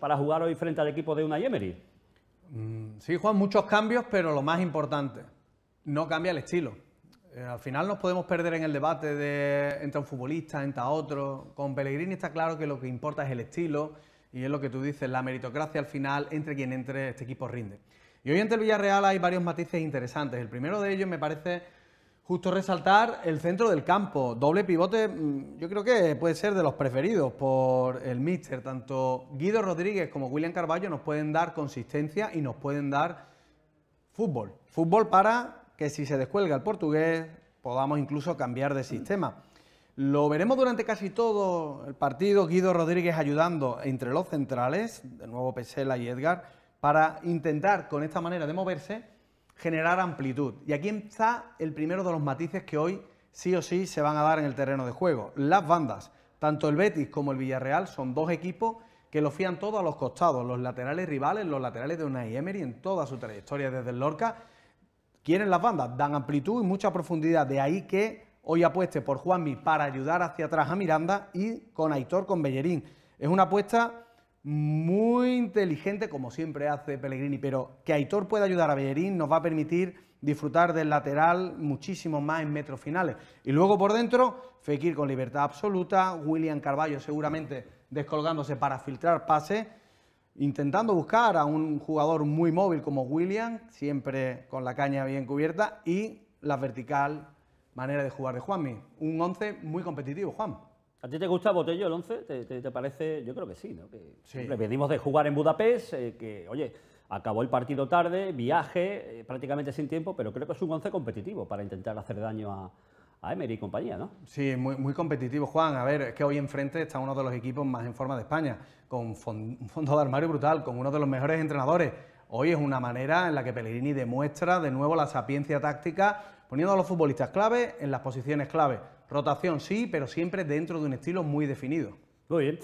para jugar hoy frente al equipo de una Yemery? Mm, sí, Juan, muchos cambios, pero lo más importante, no cambia el estilo. Eh, al final nos podemos perder en el debate de entre un futbolista, entre otro. Con Pellegrini está claro que lo que importa es el estilo y es lo que tú dices, la meritocracia al final, entre quien entre, este equipo rinde. Y hoy ante el Villarreal hay varios matices interesantes. El primero de ellos me parece Justo resaltar el centro del campo. Doble pivote, mm, yo creo que puede ser de los preferidos por el míster. Tanto Guido Rodríguez como William Carballo nos pueden dar consistencia y nos pueden dar fútbol. Fútbol para que si se descuelga el portugués podamos incluso cambiar de sistema. Lo veremos durante casi todo el partido. Guido Rodríguez ayudando entre los centrales, de nuevo Pesela y Edgar, para intentar con esta manera de moverse generar amplitud. Y aquí está el primero de los matices que hoy sí o sí se van a dar en el terreno de juego. Las bandas, tanto el Betis como el Villarreal, son dos equipos que lo fían todo a los costados, los laterales rivales, los laterales de Unai Emery en toda su trayectoria desde el Lorca. Quieren las bandas, dan amplitud y mucha profundidad. De ahí que hoy apueste por Juanmi para ayudar hacia atrás a Miranda y con Aitor, con Bellerín. Es una apuesta muy inteligente, como siempre hace Pellegrini, pero que Aitor pueda ayudar a Bellerín nos va a permitir disfrutar del lateral muchísimo más en metros finales. Y luego por dentro, Fekir con libertad absoluta, William Carballo seguramente descolgándose para filtrar pases, intentando buscar a un jugador muy móvil como William, siempre con la caña bien cubierta, y la vertical manera de jugar de Juanmi. Un 11 muy competitivo, Juan. ¿A ti te gusta Botello el 11? ¿Te, parece? Yo creo que sí, ¿no? Que de jugar en Budapest, eh, que, oye, acabó el partido tarde, viaje, eh, prácticamente sin tiempo, pero creo que es un 11 competitivo para intentar hacer daño a, Emery y compañía, ¿no? Sí, muy, muy competitivo, Juan. A ver, es que hoy enfrente está uno de los equipos más en forma de España, con un fondo de armario brutal, con uno de los mejores entrenadores. Hoy es una manera en la que Pellegrini demuestra de nuevo la sapiencia táctica, poniendo a los futbolistas clave en las posiciones clave. Rotación sí, pero siempre dentro de un estilo muy definido. Muy bien.